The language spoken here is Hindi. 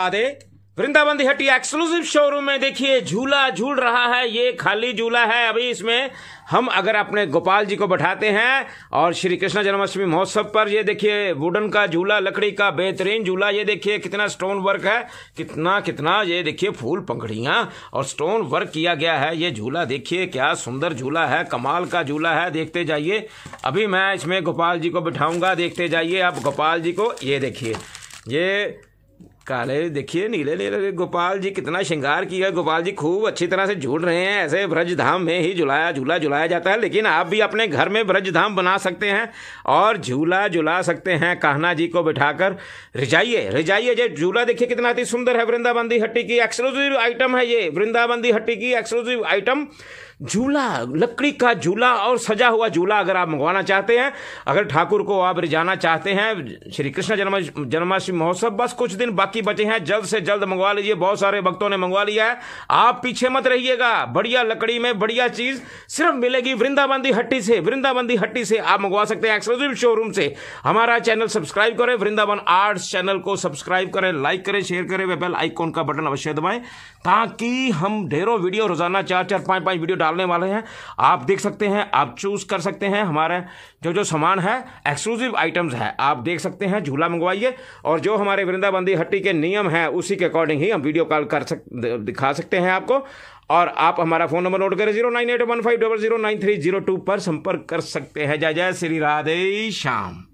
आधे वृंदावन हटी एक्सक्लूसिव शोरूम में देखिए झूला झूल रहा है ये खाली झूला है अभी इसमें हम अगर अपने गोपाल जी को बैठाते हैं और श्री कृष्ण जन्माष्टमी महोत्सव पर ये देखिए वुडन का झूला लकड़ी का बेहतरीन झूला ये देखिए कितना स्टोन वर्क है कितना कितना ये देखिए फूल पंखड़ियाँ और स्टोन वर्क किया गया है ये झूला देखिए क्या सुंदर झूला है कमाल का झूला है देखते जाइए अभी मैं इसमें गोपाल जी को बैठाऊंगा देखते जाइए आप गोपाल जी को ये देखिए ये काले देखिए नीले नीले गोपाल जी कितना श्रृंगार किया गोपाल जी खूब अच्छी तरह से झूल रहे हैं ऐसे ब्रज धाम में ही झुलाया झूला झुलाया जाता है लेकिन आप भी अपने घर में ब्रज धाम बना सकते हैं और झूला झुला सकते हैं कान्हा जी को बिठाकर रिजाइए रिजाइए जय झूला देखिए कितना अति सुंदर है वृंदाबंदी हट्टी की एक्सक्लूसिव आइटम है ये वृंदाबंदी हट्टी की एक्सक्लूसिव आइटम झूला लकड़ी का झूला और सजा हुआ झूला अगर आप मंगवाना चाहते हैं अगर ठाकुर को आप रिजाना चाहते हैं श्री कृष्ण जन्म जन्माष्टमी महोत्सव बस कुछ दिन बाकी बाकी बचे हैं जल्द से जल्द मंगवा लीजिए बहुत सारे भक्तों ने मंगवा लिया है आप पीछे मत रहिएगा बढ़िया लकड़ी में बढ़िया चीज सिर्फ मिलेगी वृंदावन दी हट्टी से वृंदावन दी हट्टी से आप मंगवा सकते हैं एक्सक्लूसिव शोरूम से हमारा चैनल सब्सक्राइब करें वृंदावन आर्ट चैनल को सब्सक्राइब करें लाइक करें शेयर करें वे बेल आइकॉन का बटन अवश्य दबाएं ताकि हम ढेरों वीडियो रोजाना चार चार पांच पांच वीडियो डालने वाले हैं आप देख सकते हैं आप चूज कर सकते हैं हमारे जो जो सामान है एक्सक्लूसिव आइटम्स है आप देख सकते हैं झूला मंगवाइए और जो हमारे वृंदाबंदी हट्टी के नियम हैं उसी के अकॉर्डिंग ही हम वीडियो कॉल कर सक दिखा सकते हैं आपको और आप हमारा फ़ोन नंबर नोट करें zero nine eight one five double zero nine three zero two पर संपर्क कर सकते हैं जय जय श्री राधे श्याम